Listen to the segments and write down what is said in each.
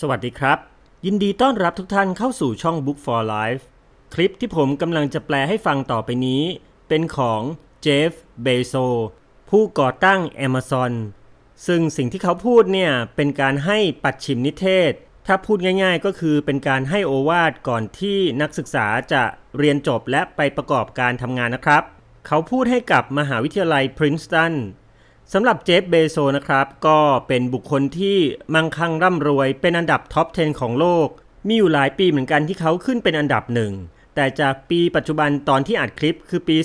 สวัสดีครับ ยินดีต้อนรับทุกท่านเข้าสู่ช่อง Book for Life คลิปที่ผมกำลังจะแปลให้ฟังต่อไปนี้ เป็นของเจฟเบโซผู้ก่อตั้ง Amazon ซึ่งสิ่งที่เขาพูดเนี่ยเป็นการให้ปัดชิมนิเทศ ถ้าพูดง่ายๆก็คือเป็นการให้โอวาดก่อนที่นักศึกษาจะเรียนจบและไปประกอบการทำงานนะครับ เขาพูดให้กับมหาวิทยาลัยพรินสตันสำหรับเจฟเบโซนะครับก็เป็นบุคคลที่มั่งคั่งร่ำรวย เป็นอันดับท็อป 10 ของโลก มีอยู่หลายปีเหมือนกันที่เขาขึ้นเป็นอันดับหนึ่งแต่จากปีปัจจุบันตอนที่อัดคลิปคือปี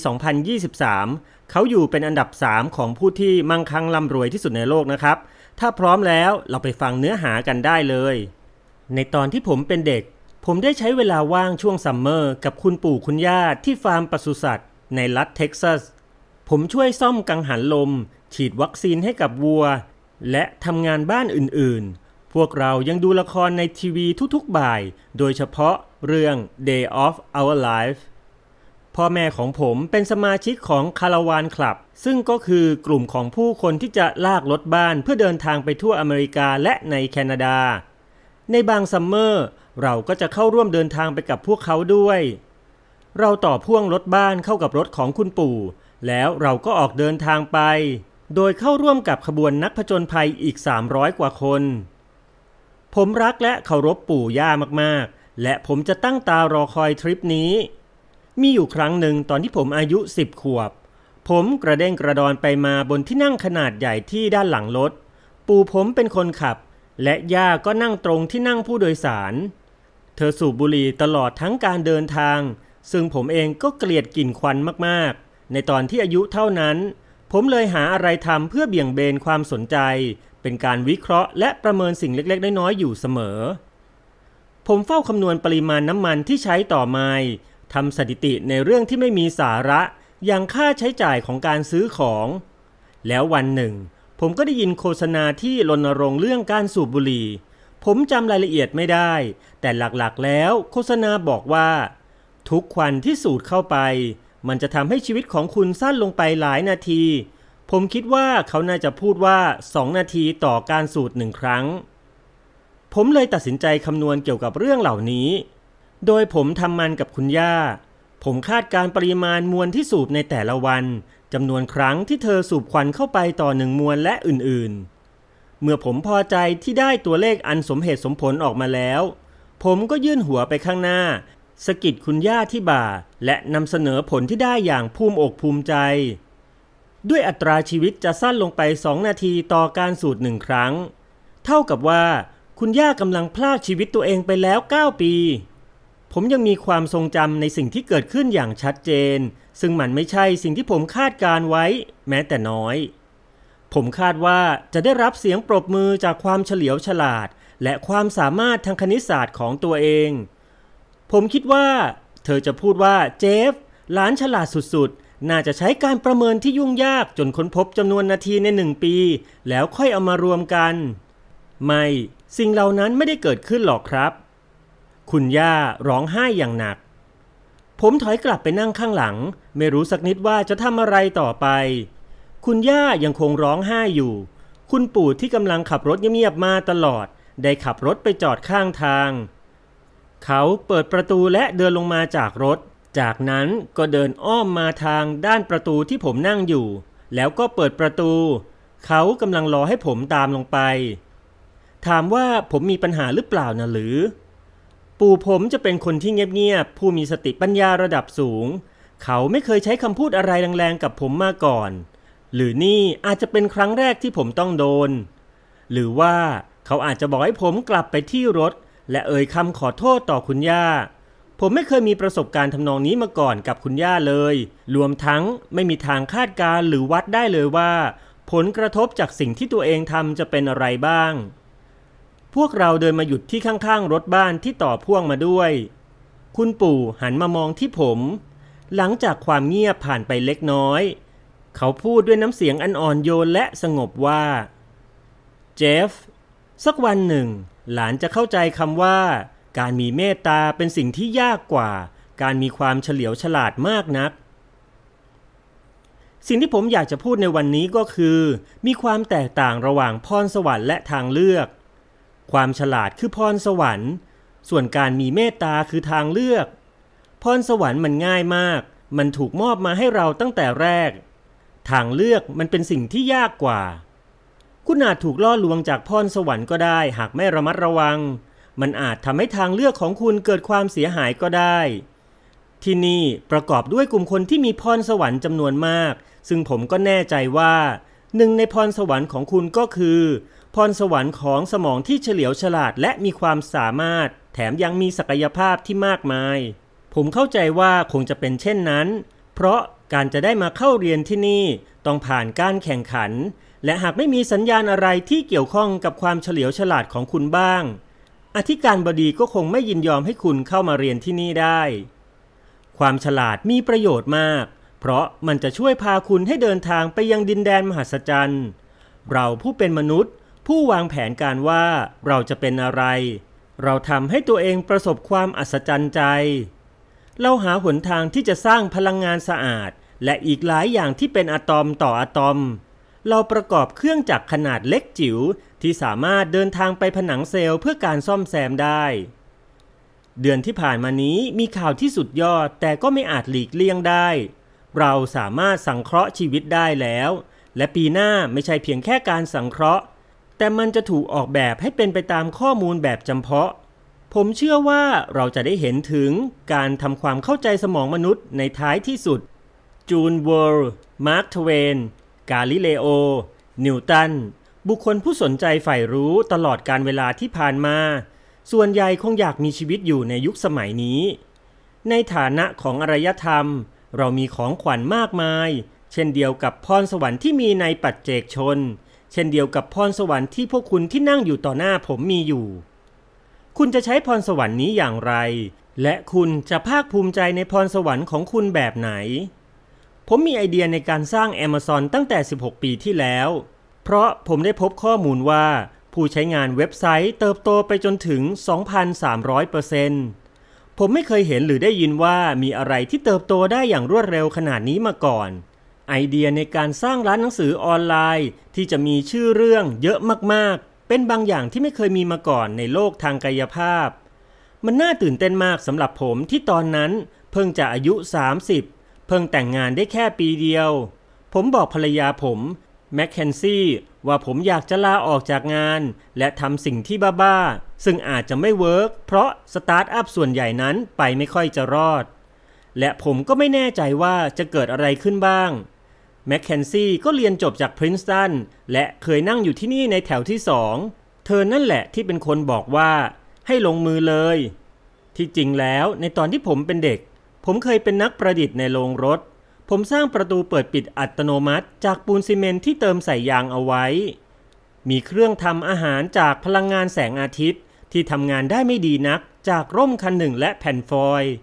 2023 เขาอยู่เป็นอันดับ 3 ของผู้ที่มั่งคั่งร่ำรวยที่สุดในโลกนะครับถ้าพร้อมแล้วเราไปฟังเนื้อหากันได้เลย ในตอนที่ผมเป็นเด็ก ผมได้ใช้เวลาว่างช่วงซัมเมอร์กับคุณปู่คุณย่าที่ฟาร์มปศุสัตว์ ในรัฐเท็กซัสผมช่วยซ่อมกังหันลม ฉีดวัคซีนให้กับวัว และทำงานบ้านอื่นๆ พวกเรายังดูละครในทีวีทุกๆ บ่าย โดยเฉพาะเรื่อง Day of Our Life พ่อแม่ของผมเป็นสมาชิกของคาราวานคลับ ซึ่งก็คือกลุ่มของผู้คนที่จะลากรถบ้านเพื่อเดินทางไปทั่วอเมริกาและในแคนาดา ในบางซัมเมอร์ เราก็จะเข้าร่วมเดินทางไปกับพวกเขาด้วย เราต่อพ่วงรถบ้านเข้ากับรถของคุณปู่แล้วเราก็ออกเดินทางไป โดยเข้าร่วมกับขบวนนักผจญภัยอีก 300 กว่าคน ผมรักและเคารพปู่ย่ามาก ๆ และผมจะตั้งตารอคอยทริปนี้ มีอยู่ครั้งหนึ่งตอนที่ผมอายุ10ขวบ ผมกระเด้งกระดอนไปมาบนที่นั่งขนาดใหญ่ที่ด้านหลังรถ ปู่ผมเป็นคนขับ และย่าก็นั่งตรงที่นั่งผู้โดยสาร เธอสูบบุหรี่ตลอดทั้งการเดินทาง ซึ่งผมเองก็เกลียดกลิ่นควันมากๆในตอนที่อายุเท่านั้น ผมเลยหาอะไรทำเพื่อเบี่ยงเบนความสนใจ เป็นการวิเคราะห์และประเมินสิ่งเล็ก ๆ น้อย ๆ อยู่เสมอ ผมเฝ้าคำนวณปริมาณน้ำมันที่ใช้ต่อไม้ทำสถิติในเรื่องที่ไม่มีสาระ อย่างค่าใช้จ่ายของการซื้อของ แล้ววันหนึ่ง ผมก็ได้ยินโฆษณาที่รณรงค์เรื่องการสูบบุหรี่ ผมจำรายละเอียดไม่ได้ แต่หลักๆ แล้ว โฆษณาบอกว่า ทุกควันที่สูดเข้าไปมันจะทำให้ชีวิตของคุณสั้นลงไปหลายนาที ผมคิดว่าเขาน่าจะพูดว่า 2 นาทีต่อการสูตรหนึ่งครั้ง ผมเลยตัดสินใจคำนวณเกี่ยวกับเรื่องเหล่านี้ โดยผมทำมันกับคุณย่า ผมคาดการปริมาณมวลที่สูบในแต่ละวันจำนวนครั้งที่เธอสูบควันเข้าไปต่อหนึ่งมวลและอื่น ๆ เมื่อผมพอใจที่ได้ตัวเลขอันสมเหตุสมผลออกมาแล้ว ผมก็ยื่นหัวไปข้างหน้าสกิดคุณย่าที่บ่าและนำเสนอผลที่ได้อย่างภูมิอกภูมิใจ ด้วยอัตราชีวิตจะสั้นลงไป 2 นาทีต่อการสูตรหนึ่งครั้ง เท่ากับว่า คุณย่ากำลังพลาดชีวิตตัวเองไปแล้ว 9 ปี ผมยังมีความทรงจำในสิ่งที่เกิดขึ้นอย่างชัดเจน ซึ่งมันไม่ใช่สิ่งที่ผมคาดการไว้ แม้แต่น้อย ผมคาดว่าจะได้รับเสียงปรบมือจากความเฉลียวฉลาด และความสามารถทางคณิตศาสตร์ของตัวเองผมคิดว่า เธอจะพูดว่าเจฟหลานฉลาดสุดๆ น่าจะใช้การประเมินที่ยุ่งยากจนค้นพบจำนวนนาทีในหนึ่งปี แล้วค่อยเอามารวมกัน ไม่สิ่งเหล่านั้นไม่ได้เกิดขึ้นหรอกครับ คุณย่าร้องไห้อย่างหนัก ผมถอยกลับไปนั่งข้างหลัง ไม่รู้สักนิดว่าจะทำอะไรต่อไป คุณย่ายังคงร้องไห้อยู่ คุณปู่ที่กำลังขับรถเงียบๆมาตลอด ได้ขับรถไปจอดข้างทางเขาเปิดประตูและเดินลงมาจากรถ จากนั้นก็เดินอ้อมมาทางด้านประตูที่ผมนั่งอยู่ แล้วก็เปิดประตู เขากำลังรอให้ผมตามลงไป ถามว่าผมมีปัญหาหรือเปล่านะหรือ ปู่ผมจะเป็นคนที่เงียบๆผู้มีสติปัญญาระดับสูง เขาไม่เคยใช้คำพูดอะไรแรงๆกับผมมาก่อน หรือนี่อาจจะเป็นครั้งแรกที่ผมต้องโดน หรือว่าเขาอาจจะบอกให้ผมกลับไปที่รถและเอ่ยคำขอโทษต่อคุณย่า ผมไม่เคยมีประสบการณ์ทำนองนี้มาก่อนกับคุณย่าเลย รวมทั้งไม่มีทางคาดการหรือวัดได้เลยว่า ผลกระทบจากสิ่งที่ตัวเองทำจะเป็นอะไรบ้าง พวกเราเดินมาหยุดที่ข้าง ๆรถบ้านที่ต่อพ่วงมาด้วย คุณปู่หันมามองที่ผม หลังจากความเงียบผ่านไปเล็กน้อย เขาพูดด้วยน้ำเสียงอันอ่อนโยนและสงบว่าเจฟสักวันหนึ่งหลานจะเข้าใจคำว่าการมีเมตตาเป็นสิ่งที่ยากกว่าการมีความเฉลียวฉลาดมากนัก สิ่งที่ผมอยากจะพูดในวันนี้ก็คือ มีความแตกต่างระหว่างพรสวรรค์และทางเลือก ความฉลาดคือพรสวรรค์ ส่วนการมีเมตตาคือทางเลือกพรสวรรค์มันง่ายมาก มันถูกมอบมาให้เราตั้งแต่แรก ทางเลือกมันเป็นสิ่งที่ยากกว่าคุณอาจถูกล่อลวงจากพรสวรรค์ก็ได้ หากไม่ระมัดระวัง มันอาจทำให้ทางเลือกของคุณเกิดความเสียหายก็ได้ที่นี่ประกอบด้วยกลุ่มคนที่มีพรสวรรค์จำนวนมาก ซึ่งผมก็แน่ใจว่า หนึ่งในพรสวรรค์ของคุณก็คือ พรสวรรค์ของสมองที่เฉลียวฉลาดและมีความสามารถ แถมยังมีศักยภาพที่มากมาย ผมเข้าใจว่าคงจะเป็นเช่นนั้น เพราะการจะได้มาเข้าเรียนที่นี่ต้องผ่านการแข่งขันและหากไม่มีสัญญาณอะไรที่เกี่ยวข้องกับความเฉลียวฉลาดของคุณบ้าง อธิการบดีก็คงไม่ยินยอมให้คุณเข้ามาเรียนที่นี่ได้ ความฉลาดมีประโยชน์มาก เพราะมันจะช่วยพาคุณให้เดินทางไปยังดินแดนมหัศจรรย์ เราผู้เป็นมนุษย์ ผู้วางแผนการว่า เราจะเป็นอะไร เราทำให้ตัวเองประสบความอัศจรรย์ใจ เราหาหนทางที่จะสร้างพลังงานสะอาด และอีกหลายอย่างที่เป็นอะตอมต่ออะตอมเราประกอบเครื่องจักรขนาดเล็กจิ๋วที่สามารถเดินทางไปผนังเซลล์เพื่อการซ่อมแซมได้ เดือนที่ผ่านมานี้มีข่าวที่สุดยอด แต่ก็ไม่อาจหลีกเลี่ยงได้ เราสามารถสังเคราะห์ชีวิตได้แล้ว และปีหน้าไม่ใช่เพียงแค่การสังเคราะห์ แต่มันจะถูกออกแบบให้เป็นไปตามข้อมูลแบบจำเพาะ ผมเชื่อว่าเราจะได้เห็นถึงการทำความเข้าใจสมองมนุษย์ในท้ายที่สุดจูนเวิร์ลมาร์คทเวนกาลิเลโอ นิวตัน บุคคลผู้สนใจใฝ่รู้ตลอดการเวลาที่ผ่านมา ส่วนใหญ่คงอยากมีชีวิตอยู่ในยุคสมัยนี้ ในฐานะของอารยธรรม เรามีของขวัญมากมาย เช่นเดียวกับพรสวรรค์ที่มีในปัจเจกชน เช่นเดียวกับพรสวรรค์ที่พวกคุณที่นั่งอยู่ต่อหน้าผมมีอยู่ คุณจะใช้พรสวรรค์นี้อย่างไร และคุณจะภาคภูมิใจในพรสวรรค์ของคุณแบบไหนผมมีไอเดียในการสร้าง Amazon ตั้งแต่ 16 ปีที่แล้ว เพราะผมได้พบข้อมูลว่าผู้ใช้งานเว็บไซต์เติบโตไปจนถึง 2,300%ผมไม่เคยเห็นหรือได้ยินว่ามีอะไรที่เติบโตได้อย่างรวดเร็วขนาดนี้มาก่อน ไอเดียในการสร้างร้านหนังสือออนไลน์ที่จะมีชื่อเรื่องเยอะมากๆ เป็นบางอย่างที่ไม่เคยมีมาก่อนในโลกทางกายภาพ มันน่าตื่นเต้นมากสำหรับผมที่ตอนนั้นเพิ่งจะอายุ 30เพิ่งแต่งงานได้แค่ปีเดียว ผมบอกภรรยาผมแมคเคนซี่ว่าผมอยากจะลาออกจากงาน และทำสิ่งที่บ้าๆ ซึ่งอาจจะไม่เวิร์กเพราะสตาร์ทอัพส่วนใหญ่นั้นไปไม่ค่อยจะรอด และผมก็ไม่แน่ใจว่าจะเกิดอะไรขึ้นบ้างแมคเคนซี่ก็เรียนจบจากพรินสตันและเคยนั่งอยู่ที่นี่ในแถวที่สองเธอนั่นแหละที่เป็นคนบอกว่า ให้ลงมือเลย ที่จริงแล้วในตอนที่ผมเป็นเด็กผมเคยเป็นนักประดิษฐ์ในโรงรถ ผมสร้างประตูเปิดปิดอัตโนมัติจากปูนซีเมนที่เติมใส่ยางเอาไว้ มีเครื่องทำอาหารจากพลังงานแสงอาทิตย์ที่ทำงานได้ไม่ดีนักจากร่มคันหนึ่งและแผ่นฟอยล์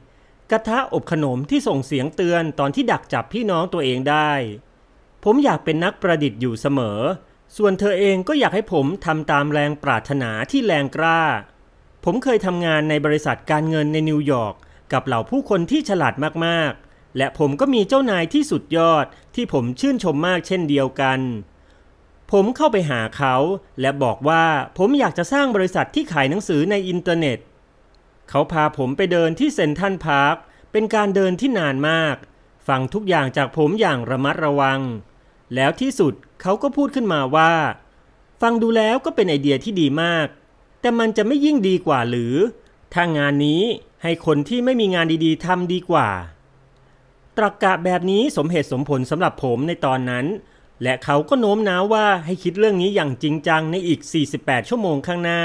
กระทะอบขนมที่ส่งเสียงเตือนตอนที่ดักจับพี่น้องตัวเองได้ ผมอยากเป็นนักประดิษฐ์อยู่เสมอ ส่วนเธอเองก็อยากให้ผมทำตามแรงปรารถนาที่แรงกล้า ผมเคยทำงานในบริษัทการเงินในนิวยอร์กกับเหล่าผู้คนที่ฉลาดมาก ๆ และผมก็มีเจ้านายที่สุดยอดที่ผมชื่นชมมากเช่นเดียวกัน ผมเข้าไปหาเขา และบอกว่าผมอยากจะสร้างบริษัทที่ขายหนังสือในอินเทอร์เน็ต เขาพาผมไปเดินที่เซนทันพาร์คเป็นการเดินที่นานมาก ฟังทุกอย่างจากผมอย่างระมัดระวัง แล้วที่สุดเขาก็พูดขึ้นมาว่า ฟังดูแล้วก็เป็นไอเดียที่ดีมาก แต่มันจะไม่ยิ่งดีกว่าหรือถ้างานนี้ให้คนที่ไม่มีงานดีๆทำดีกว่า ตรกกะแบบนี้สมเหตุสมผลสำหรับผมในตอนนั้น และเขาก็โน้มน้าวว่าให้คิดเรื่องนี้อย่างจริงจังในอีก 48 ชั่วโมงข้างหน้า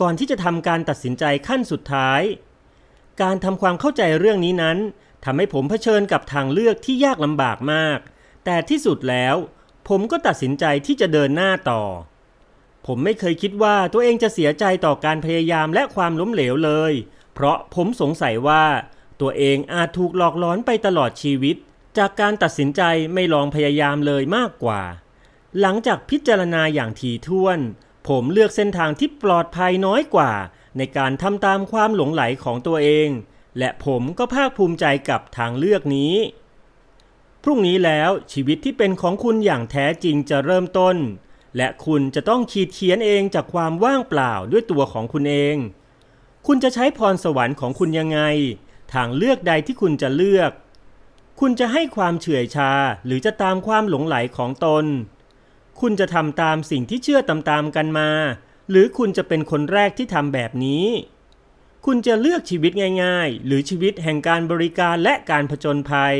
ก่อนที่จะทำการตัดสินใจขั้นสุดท้าย การทำความเข้าใจเรื่องนี้นั้น ทำให้ผมเผชิญกับทางเลือกที่ยากลำบากมาก แต่ที่สุดแล้วผมก็ตัดสินใจที่จะเดินหน้าต่อ ผมไม่เคยคิดว่าตัวเองจะเสียใจต่อการพยายามและความล้มเหลวเลยเพราะผมสงสัยว่าตัวเองอาจถูกหลอกลลอนไปตลอดชีวิต จากการตัดสินใจไม่ลองพยายามเลยมากกว่า หลังจากพิจารณาอย่างถี่ถ้วน ผมเลือกเส้นทางที่ปลอดภัยน้อยกว่า ในการทำตามความหลงไหลของตัวเอง และผมก็ภาคภูมิใจกับทางเลือกนี้ พรุ่งนี้แล้วชีวิตที่เป็นของคุณอย่างแท้จริงจะเริ่มต้น และคุณจะต้องขีดเขียนเองจากความว่างเปล่าด้วยตัวของคุณเองคุณจะใช้พรสวรรค์ของคุณยังไง ทางเลือกใดที่คุณจะเลือก คุณจะให้ความเฉื่อยชาหรือจะตามความหลงไหลของตน คุณจะทำตามสิ่งที่เชื่อตามๆกันมา หรือคุณจะเป็นคนแรกที่ทำแบบนี้ คุณจะเลือกชีวิตง่าย ๆ หรือชีวิตแห่งการบริการและการผจญภัย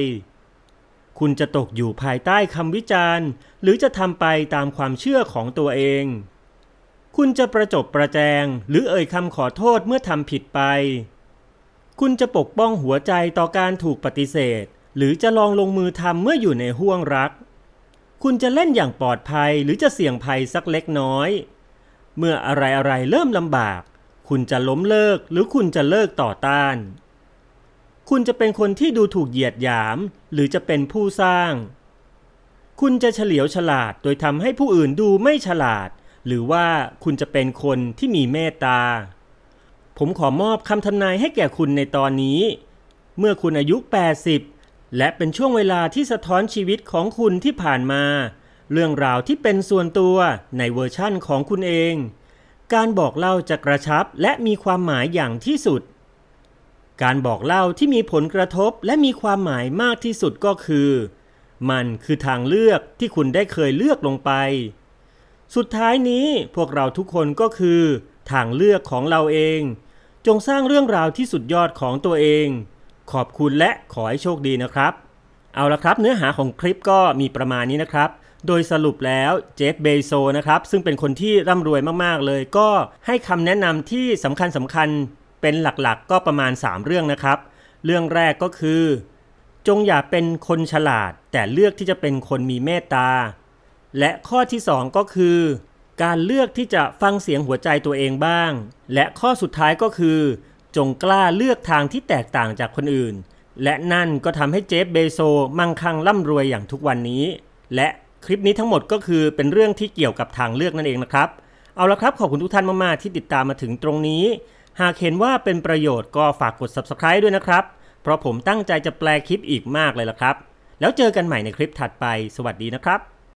คุณจะตกอยู่ภายใต้คำวิจารณ์ หรือจะทำไปตามความเชื่อของตัวเองคุณจะประจบประแจงหรือเอ่ยคำขอโทษเมื่อทำผิดไป คุณจะปกป้องหัวใจต่อการถูกปฏิเสธ หรือจะลองลงมือทำเมื่ออยู่ในห่วงรัก คุณจะเล่นอย่างปลอดภัยหรือจะเสี่ยงภัยสักเล็กน้อย เมื่ออะไรอะไรเริ่มลำบาก คุณจะล้มเลิกหรือคุณจะเลิกต่อต้าน คุณจะเป็นคนที่ดูถูกเหยียดหยาม หรือจะเป็นผู้สร้าง คุณจะเฉลียวฉลาดโดยทำให้ผู้อื่นดูไม่ฉลาดหรือว่าคุณจะเป็นคนที่มีเมตตา ผมขอมอบคำทำนายให้แก่คุณในตอนนี้ เมื่อคุณอายุ 80 และเป็นช่วงเวลาที่สะท้อนชีวิตของคุณที่ผ่านมา เรื่องราวที่เป็นส่วนตัวในเวอร์ชั่นของคุณเอง การบอกเล่าจะกระชับและมีความหมายอย่างที่สุด การบอกเล่าที่มีผลกระทบและมีความหมายมากที่สุดก็คือ มันคือทางเลือกที่คุณได้เคยเลือกลงไปสุดท้ายนี้พวกเราทุกคนก็คือ ทางเลือกของเราเอง จงสร้างเรื่องราวที่สุดยอดของตัวเอง ขอบคุณและขอให้โชคดีนะครับ เอาละครับ เนื้อหาของคลิปก็มีประมาณนี้นะครับ โดยสรุปแล้วเจฟเบโซนะครับซึ่งเป็นคนที่ร่ำรวยมากๆเลย ก็ให้คำแนะนำที่สำคัญสำคัญเป็นหลักๆก็ประมาณ 3 เรื่องนะครับ เรื่องแรกก็คือ จงอย่าเป็นคนฉลาด แต่เลือกที่จะเป็นคนมีเมตตาและข้อที่2ก็คือ การเลือกที่จะฟังเสียงหัวใจตัวเองบ้าง และข้อสุดท้ายก็คือ จงกล้าเลือกทางที่แตกต่างจากคนอื่น และนั่นก็ทำให้เจฟเบโซมั่งคั่งร่ำรวยอย่างทุกวันนี้ และคลิปนี้ทั้งหมดก็คือเป็นเรื่องที่เกี่ยวกับทางเลือกนั่นเองนะครับ เอาละครับขอบคุณทุกท่านมาก ๆที่ติดตามมาถึงตรงนี้ หากเห็นว่าเป็นประโยชน์ ก็ฝากกด subscribe ด้วยนะครับ เพราะผมตั้งใจจะแปลคลิปอีกมากเลยละครับ แล้วเจอกันใหม่ในคลิปถัดไป สวัสดีนะครับ